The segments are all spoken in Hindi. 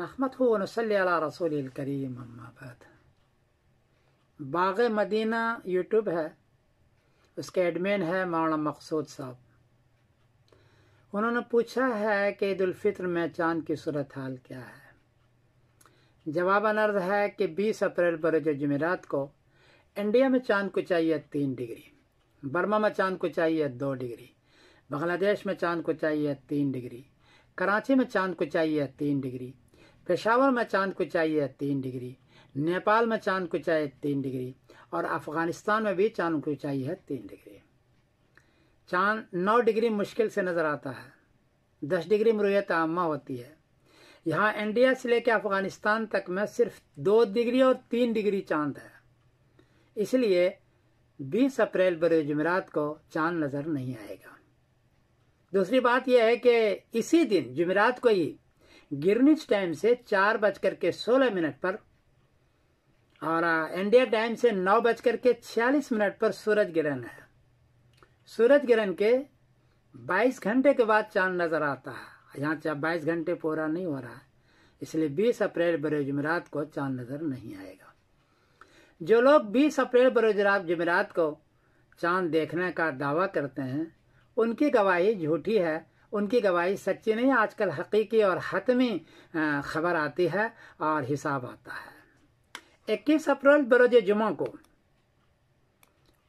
नहमत वनसली अला रसूल करीम अम्माबाद बाग मदीना यूट्यूब है उसके एडमिन है मौना मकसूद साहब उन्होंने पूछा है कि ईद में चाँद की सूरत हाल क्या है जवाब अनर्ज है कि 20 अप्रैल बरज जमेरात को इंडिया में चाँद को चाहिए तीन डिग्री बर्मा में चाँद को चाहिए दो डिग्री बांग्लादेश में चाँद को चाहिए तीन डिग्री कराची में चाँद को चाहिए तीन डिग्री पेशावर में चांद को चाहिए तीन डिग्री नेपाल में चांद को चाहिए तीन डिग्री और अफगानिस्तान में भी चांद को चाहिए है तीन डिग्री चांद नौ डिग्री मुश्किल से नजर आता है दस डिग्री में आमा होती है यहाँ इंडिया से लेकर अफगानिस्तान तक में सिर्फ दो डिग्री और तीन डिग्री चांद है इसलिए 20 अप्रैल बरोज जुमेरात को चांद नजर नहीं आएगा दूसरी बात यह है कि इसी दिन जुमेरात को ही गिरनिच टाइम से चार बजकर के सोलह मिनट पर और इंडिया टाइम से नौ बजकर के छियालीस मिनट पर सूरज ग्रहण है सूरज ग्रहण के बाईस घंटे के बाद चांद नजर आता है यहाँ चाहे बाईस घंटे पूरा नहीं हो रहा है इसलिए बीस अप्रैल बरोज जमेरात को चांद नजर नहीं आएगा जो लोग बीस अप्रैल बरोज जमेरात को चांद देखने का दावा करते हैं उनकी गवाही झूठी है उनकी गवाही सच्ची नहीं आजकल हकीकी और हतमी खबर आती है और हिसाब आता है 21 अप्रैल बरोज जुमा को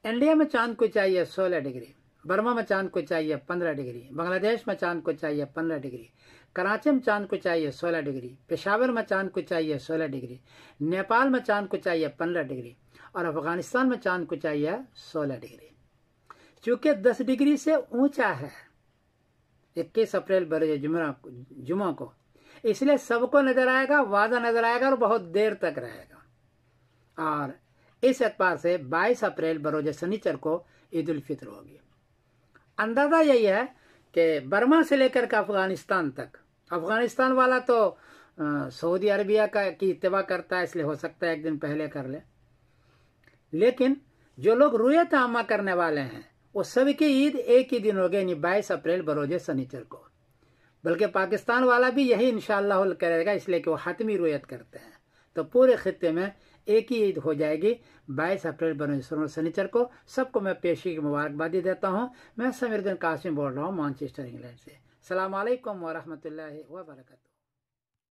इंडिया में चांद को चाहिए 16 डिग्री बर्मा में चांद को चाहिए 15 डिग्री बांग्लादेश में चांद को चाहिए 15 डिग्री कराची में चांद को चाहिए 16 डिग्री पेशावर में चांद को चाहिए 16 डिग्री नेपाल में चांद को चाहिए 15 डिग्री और अफगानिस्तान में चांद को चाहिए 16 डिग्री चूंकि 10 डिग्री से ऊंचा है इक्कीस अप्रैल बरेज जुमरा को जुमा को इसलिए सबको नजर आएगा वादा नजर आएगा और बहुत देर तक रहेगा और इस अखबार से 22 अप्रैल बरोज शनिचर को ईद उल फितर होगी अंदाजा यही है कि बर्मा से लेकर के अफगानिस्तान तक अफगानिस्तान वाला तो सऊदी अरबिया का की इतवा करता है इसलिए हो सकता है एक दिन पहले कर ले। लेकिन जो लोग रुए आमा करने वाले हैं वो सबकी ईद एक ही दिन हो गई यानी बाईस अप्रैल बरोजे सनीचर को बल्कि पाकिस्तान वाला भी यही इनशाला करेगा इसलिए कि वो हतमी रोयत करते हैं तो पूरे खत्े में एक ही ईद हो जाएगी 22 अप्रैल बरोज सनीचर को सबको मैं पेशी की मुबारकबादी देता हूँ मैं समीरुद्दीन कासिम बोल रहा हूँ मानचेस्टर इंग्लैंड से सलामकम वरहमल वर्का